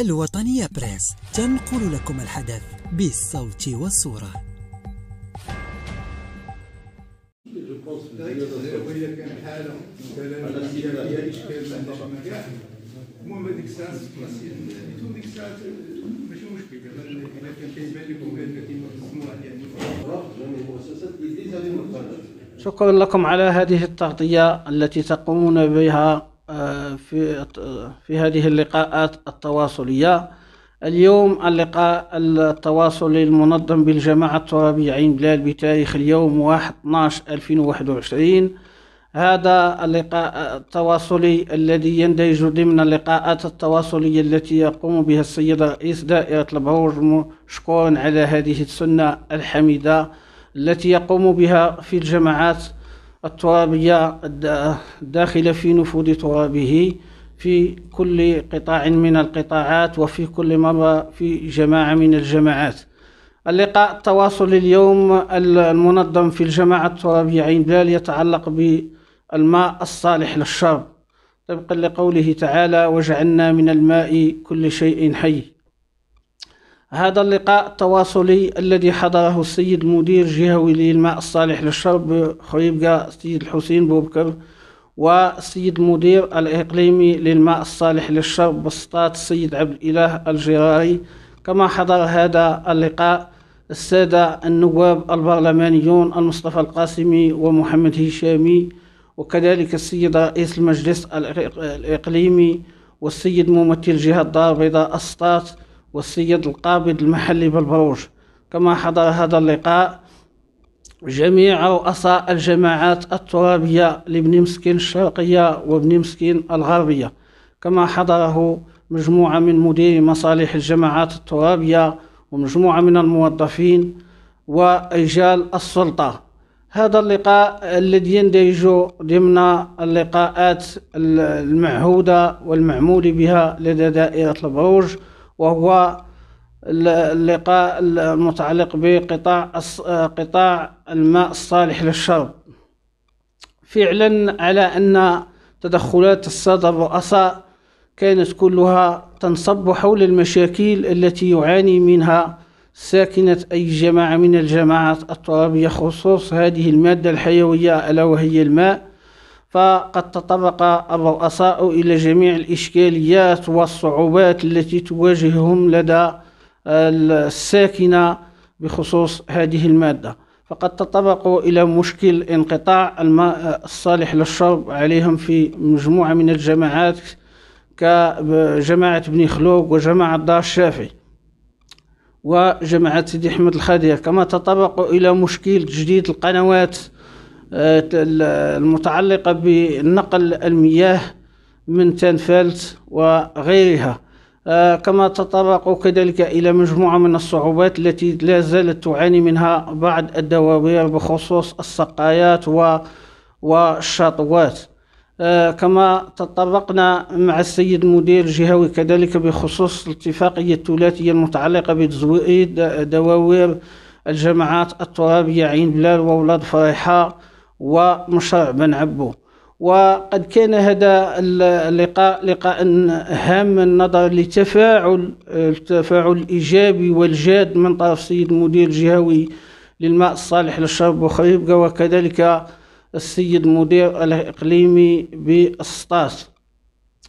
الوطنية بريس تنقل لكم الحدث بالصوت والصورة المهم هذيك الساعه ديك الساعه ماشي مشكل كان كيبان لكم بان يعني شكرا لكم على هذه التغطيه التي تقومون بها في في هذه اللقاءات التواصلية اليوم اللقاء التواصلي المنظم بالجماعة الترابية عين بلال بتاريخ اليوم 1 12 2021 هذا اللقاء التواصلي الذي يندرج ضمن اللقاءات التواصلية التي يقوم بها السيد رئيس دائرة البرور مشكورا على هذه السنة الحميدة التي يقوم بها في الجماعات الترابية الداخلة في نفوذ ترابه في كل قطاع من القطاعات وفي كل مرة في جماعة من الجماعات اللقاء التواصل اليوم المنظم في الجماعة الترابية عين بلال يتعلق بالماء الصالح للشرب طبقا لقوله تعالى وجعلنا من الماء كل شيء حي هذا اللقاء التواصلي الذي حضره السيد مدير جهوي للماء الصالح للشرب خيبقة السيد الحسين بوبكر والسيد المدير الإقليمي للماء الصالح للشرب بسطات السيد عبد الإله الجراري كما حضر هذا اللقاء السادة النواب البرلمانيون المصطفى القاسمي ومحمد هشامي وكذلك السيد رئيس المجلس الإقليمي والسيد ممثل جهة الدار البيضاء السطات والسيد القابض المحلي بالبروج كما حضر هذا اللقاء جميع رؤساء الجماعات الترابية لابن مسكين الشرقية وابن مسكين الغربية كما حضره مجموعة من مديري مصالح الجماعات الترابية ومجموعة من الموظفين ورجال السلطة هذا اللقاء الذي يندرج ضمن اللقاءات المعهودة والمعمول بها لدى دائرة البروج وهو اللقاء المتعلق بقطاع قطاع الماء الصالح للشرب فعلا على أن تدخلات السادة الرؤساء كانت كلها تنصب حول المشاكل التي يعاني منها ساكنة أي جماعة من الجماعات الترابية خصوص هذه المادة الحيوية ألا وهي الماء فقد تطرق الرؤساء إلى جميع الإشكاليات والصعوبات التي تواجههم لدى الساكنة بخصوص هذه المادة فقد تطرقوا إلى مشكل انقطاع الماء الصالح للشرب عليهم في مجموعة من الجماعات كجماعة بن خلوق وجماعة دار الشافعي وجماعة سيدي أحمد الخادية كما تطرقوا إلى مشكل تجديد القنوات المتعلقة بنقل المياه من تنفلت وغيرها آه، كما تطرقوا كذلك إلى مجموعة من الصعوبات التي لا زالت تعاني منها بعض الدوابير بخصوص السقايات والشاطوات آه، كما تطرقنا مع السيد المدير الجهوي كذلك بخصوص الاتفاقية الثلاثية المتعلقة بتزويد دواوير الجماعات الترابية عين بلال وولاد فريحة ومشرع بن عبو وقد كان هذا اللقاء لقاء هام النظر لتفاعل التفاعل الإيجابي والجاد من طرف السيد المدير الجهوي للماء الصالح للشرب وخريبكا وكذلك السيد مدير الإقليمي بالسطاس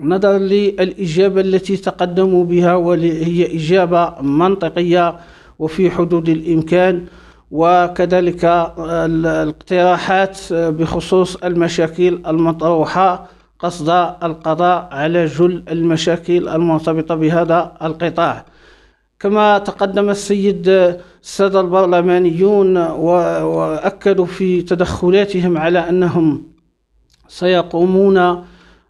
نظرا للإجابة التي تقدموا بها وهي إجابة منطقية وفي حدود الإمكان وكذلك الاقتراحات آه، بخصوص المشاكل المطروحة قصد القضاء على جل المشاكل المرتبطة بهذا القطاع كما تقدم السيد آه، السادة البرلمانيون آه، وأكدوا في تدخلاتهم على أنهم سيقومون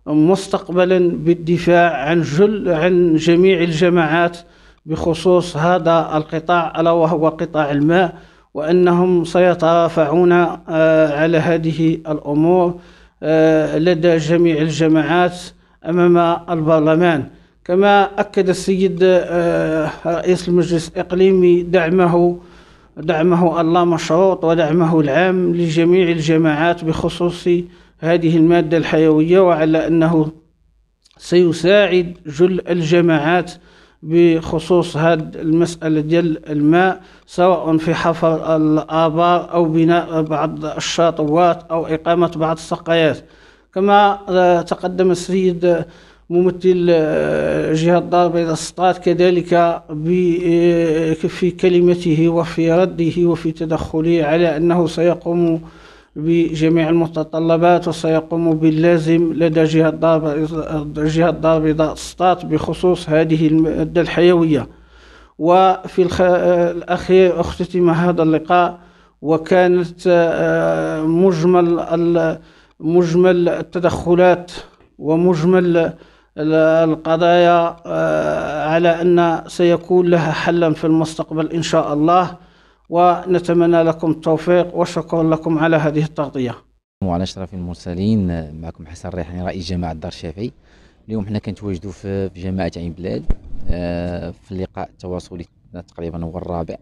مستقبلا بالدفاع عن جل عن جميع الجماعات بخصوص هذا القطاع ألا وهو قطاع الماء وأنهم سيترافعون آه، على هذه الأمور آه، لدى جميع الجماعات أمام البرلمان كما أكد السيد آه، رئيس المجلس الإقليمي دعمه دعمه الله مشروط ودعمه العام لجميع الجماعات بخصوص هذه المادة الحيوية وعلى أنه سيساعد جل الجماعات بخصوص هذه المسألة ديال الماء سواء في حفر الآبار أو بناء بعض الشاطوات أو إقامة بعض السقايات كما آه، تقدم السيد ممثل آه، جهة الدار البيضاء السطات كذلك آه، في كلمته وفي رده وفي تدخله على أنه سيقوم بجميع المتطلبات وسيقوم باللازم لدى جهة جهة ضابطة سطات بخصوص هذه المادة الحيوية وفي الأخير أختتم هذا اللقاء وكانت آه، مجمل مجمل التدخلات ومجمل القضايا آه، على أن سيكون لها حلا في المستقبل إن شاء الله ونتمنى لكم التوفيق وشكرا لكم على هذه التغطية وعلى شرف المرسلين معكم حسن الريحاني رئيس جماعة الدار الشافعي اليوم حنا كنتواجدوا في جماعة عين بلاد آه، في اللقاء التواصلي تقريبا هو الرابع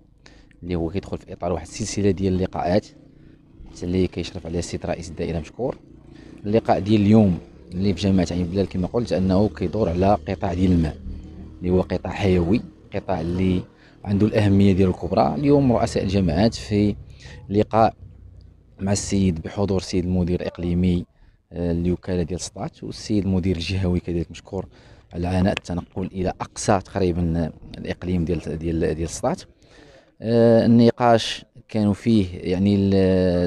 اللي هو كيدخل في اطار واحد السلسله ديال اللقاءات اللي كيشرف عليها السيد رئيس الدائره مشكور اللقاء ديال اليوم اللي في جامعه عين بلال كما قلت انه كيدور على قطاع ديال الماء اللي هو قطاع حيوي قطاع اللي عنده الاهميه ديالو الكبرى اليوم رؤساء الجامعات في لقاء مع السيد بحضور السيد المدير الاقليمي الوكاله آه، ديال سطات والسيد المدير الجهوي كذلك مشكور على عناء التنقل الى اقصى تقريبا الاقليم ديال ديال ديال سطات آه، النقاش كانوا فيه يعني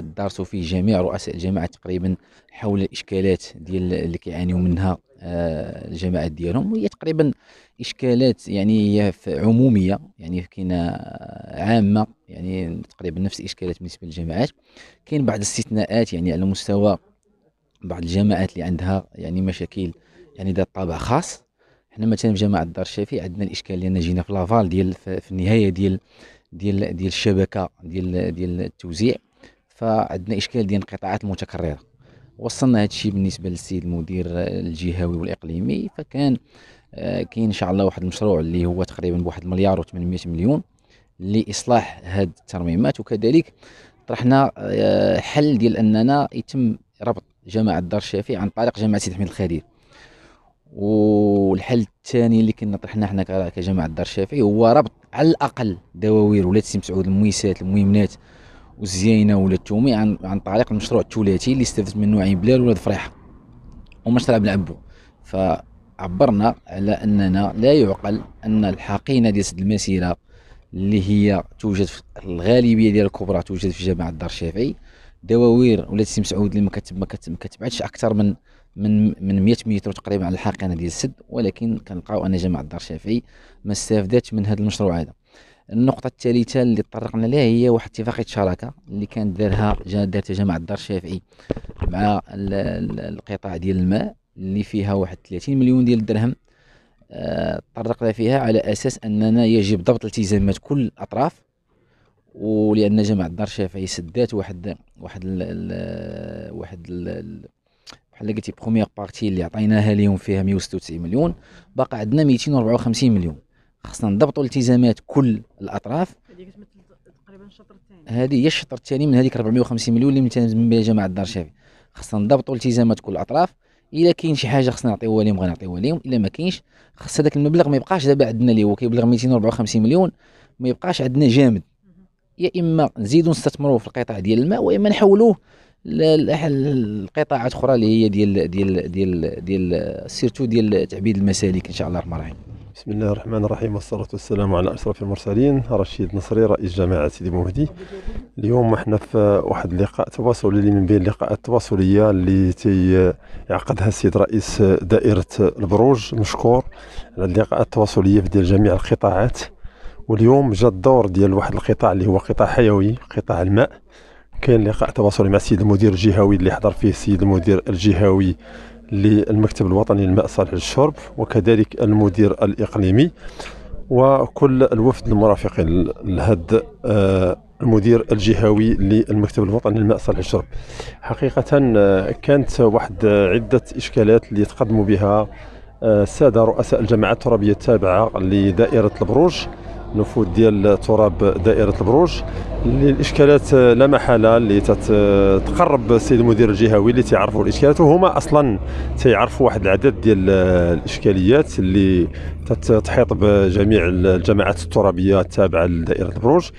دارسوا فيه جميع رؤساء الجماعه تقريبا حول الاشكالات ديال اللي كيعانيو منها آه، الجماعات ديالهم وهي تقريبا اشكالات يعني هي عموميه يعني كاينه عامه يعني تقريبا نفس الاشكالات بالنسبه للجماعات كاين بعض الاستثناءات يعني على مستوى بعض الجماعات اللي عندها يعني مشاكل يعني ذات طابع خاص حنا مثلا في جامعه الدار الشافعي عندنا الاشكال اللي جينا في لافال ديال في النهايه ديال ديال ديال الشبكه ديال ديال التوزيع فعندنا اشكال ديال القطاعات المتكرره وصلنا هذا الشيء بالنسبه للسيد المدير الجهوي والاقليمي فكان آه، كاين ان شاء الله واحد المشروع اللي هو تقريبا بواحد المليار و800 مليون لاصلاح هاد الترميمات وكذلك طرحنا آه، حل ديال اننا يتم ربط جامعه الدار الشافعي عن طريق جامعه سيد حميد الخليل والحل الثاني اللي كنا طرحناه حنا كجماعه الدار الشافعي هو ربط على الاقل دواوير ولاد سي مسعود المويسات المويمنات والزينه ولا التومي عن, عن طريق المشروع الثلاثي اللي استفدت منه عين بلال ولاد فريحه ومشروع بن عبو فعبرنا على اننا لا يعقل ان الحقينه ديال سد المسيره اللي هي توجد في الغالبيه ديال الكبرى توجد في جماعه الدار الشافعي دواوير ولاد سي مسعود اللي ما كتبعدش اكثر من من من 100 متر تقريبا على الحاقنه ديال السد ولكن كنلقاو ان جماعه الدار الشافعي ما استافداتش من هذا المشروع هذا النقطة الثالثة اللي تطرقنا لها هي واحد اتفاقية شراكة اللي كانت دارها دارتها جماعة الدار الشافعي مع القطاع ديال الماء اللي فيها واحد 30 مليون ديال الدرهم آه، تطرقنا فيها على أساس أننا يجب ضبط التزامات كل الأطراف ولأن جماعة الدار الشافعي سدات واحد واحد الـ واحد الـ بحال قلتي بروميير بارتي اللي عطيناها لهم فيها 196 مليون باقي عندنا 254 مليون خصنا نضبطوا التزامات كل الاطراف تقريبا الشطر الثاني هذه هي الشطر الثاني من هذيك 450 مليون اللي ملتزم بها جماعه الدار الشافعي خصنا نضبطوا التزامات كل الاطراف الا كاين شي حاجه خصنا نعطيوها لهم غنعطيوها لهم الا ما كاينش خص هذاك المبلغ ما يبقاش دابا عندنا اللي هو كيبلغ 254 مليون ما يبقاش عندنا جامد يا اما نزيدوا نستثمروه في القطاع ديال الماء واما نحولوه القطاعات اخرى اللي هي ديال ديال ديال ديال سيرتو ديال تعبيد المسالك ان شاء الله الرحمن الرحيم بسم الله الرحمن الرحيم والصلاة والسلام على أشرف المرسلين رشيد نصري رئيس جامعة سيدي مهدي اليوم احنا في واحد اللقاء تواصلي اللي من بين اللقاءات التواصلية اللي تيعقدها السيد رئيس دائرة البروج مشكور على اللقاءات التواصلية في ديال جميع القطاعات واليوم جا الدور ديال واحد القطاع اللي هو قطاع حيوي قطاع الماء كاين لقاء تواصلي مع السيد المدير الجهوي اللي حضر فيه السيد المدير الجهوي للمكتب الوطني للماء صالح للشرب وكذلك المدير الإقليمي وكل الوفد المرافقين لهذا آه، المدير الجهوي للمكتب الوطني للماء صالح للشرب حقيقة آه، كانت واحد عدة إشكالات اللي تقدموا بها السادة آه، رؤساء الجماعات الترابية التابعة لدائرة البروج نفوذ ديال تراب دائره البروج الاشكالات لا محاله اللي تقرب السيد المدير الجهوي اللي تيعرفوا الاشكالات وهما اصلا تيعرفوا واحد العدد ديال الاشكاليات اللي تتحيط بجميع الجماعات الترابيه التابعه لدائره البروج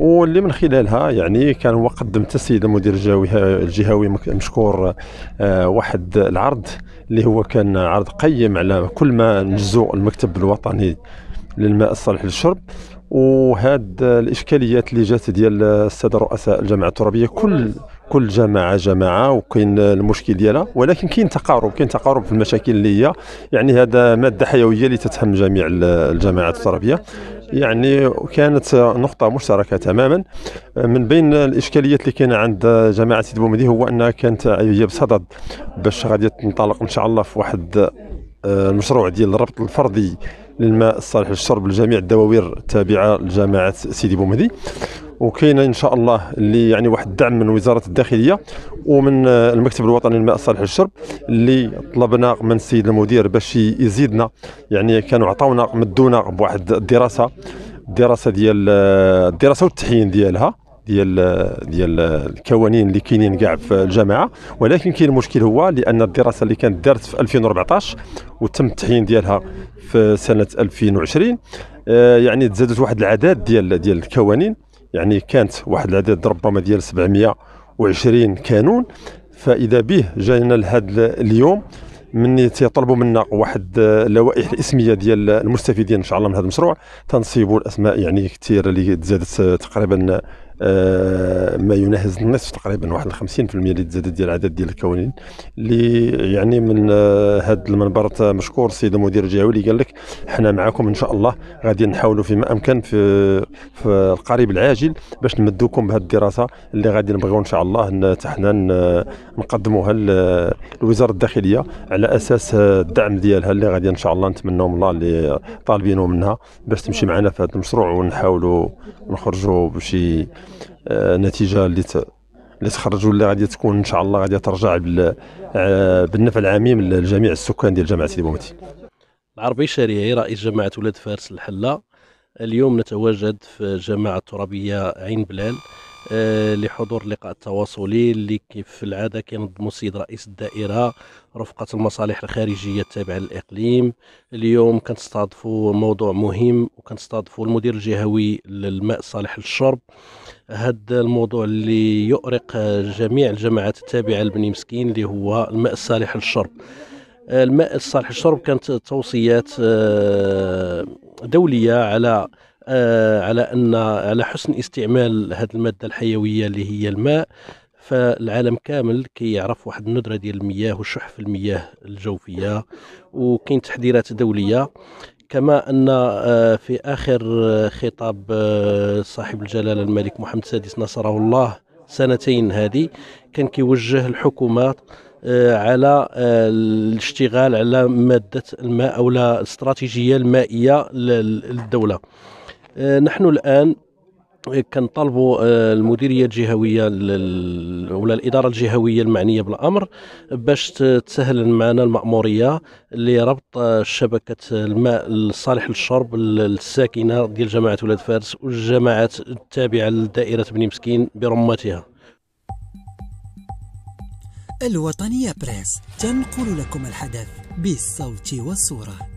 واللي من خلالها يعني كان هو قدم السيد المدير الجهوي مشكور آه، واحد العرض اللي هو كان عرض قيم على كل ما نجزو المكتب الوطني للماء الصالح للشرب وهاد الاشكاليات اللي جات ديال الساده رؤساء الجامعه الترابيه كل كل جماعه جماعه وكاين المشكل ديالها ولكن كاين تقارب كاين تقارب في المشاكل اللي هي يعني هذا ماده حيويه اللي تتهم جميع الجامعات الترابيه يعني كانت نقطة مشتركة تماما من بين الإشكاليات اللي كاينة عند جماعة سيد بومدي هو أنها كانت هي بصدد باش غادي تنطلق إن شاء الله في واحد آه، المشروع ديال الربط الفردي للماء الصالح للشرب لجميع الدواوير التابعه لجماعه سيدي بومهدي وكاين ان شاء الله اللي يعني واحد الدعم من وزاره الداخليه ومن آه، المكتب الوطني للماء الصالح للشرب اللي طلبنا من السيد المدير باش يزيدنا يعني كانوا عطاونا مدونا بواحد الدراسه الدراسه ديال آه، الدراسه والتحيين ديالها ديال ديال الكوانين اللي كاينين كاع في الجامعه ولكن كاين المشكل هو لان الدراسه اللي كانت دارت في 2014 وتم التحيين ديالها في سنه 2020 آه، يعني تزادت واحد العدد ديال ديال الكوانين يعني كانت واحد العدد ربما ديال 720 كانون فاذا به جاينا لهذا اليوم من تيطلبوا منا واحد آه، اللوائح الاسميه ديال المستفيدين ان شاء الله من هذا المشروع تنصيبوا الاسماء يعني كثيره اللي تزادت تقريبا آه، ما يناهز النصف تقريبا واحد 50% اللي تزادت ديال العدد ديال الكوانين اللي يعني من هذا آه، المنبر مشكور السيد المدير الجهوي اللي قال لك حنا معاكم ان شاء الله غادي نحاولوا فيما امكن في, في القريب العاجل باش نمدوكم بهذه الدراسه اللي غادي نبغيو ان شاء الله حنا نقدموها لوزاره الداخليه على اساس آه، الدعم ديالها اللي غادي ان شاء الله نتمنوا من الله اللي طالبينه منها باش تمشي معنا في هذا المشروع ونحاولوا نخرجوا بشي آه، نتيجه اللي اللي تخرجوا اللي غادي تكون ان شاء الله غادي ترجع آه، بالنفع العميم لجميع السكان ديال جامعه سيدي بومتي العربي الشريعي رئيس جامعه ولاد فارس الحله اليوم نتواجد في جامعه الترابيه عين بلال آه، لحضور اللقاء التواصلي اللي كيف العاده كينظمو السيد رئيس الدائره رفقه المصالح الخارجيه التابعه للاقليم اليوم كنستضافوا موضوع مهم وكنستضافوا المدير الجهوي للماء صالح للشرب هذا الموضوع اللي يؤرق جميع الجماعات التابعه لبني مسكين اللي هو الماء الصالح للشرب آه، الماء الصالح للشرب كانت توصيات آه، دوليه على آه، على ان على حسن استعمال هذه الماده الحيويه اللي هي الماء فالعالم كامل كيعرف كي واحد الندره ديال المياه والشح في المياه الجوفيه وكاين تحذيرات دوليه كما ان آه، في اخر خطاب آه، صاحب الجلاله الملك محمد السادس نصره الله سنتين هذه كان كيوجه الحكومات على الاشتغال على ماده الماء او الاستراتيجيه المائيه للدوله آه، نحن الان آه، كنطالبوا آه، المديريه الجهويه ولا الاداره الجهويه المعنيه بالامر باش تسهل معنا الماموريه لربط شبكه الماء الصالح للشرب الساكنه ديال جماعه ولاد فارس والجماعات التابعه لدائره بني مسكين برمتها الوطنيه بريس تنقل لكم الحدث بالصوت والصوره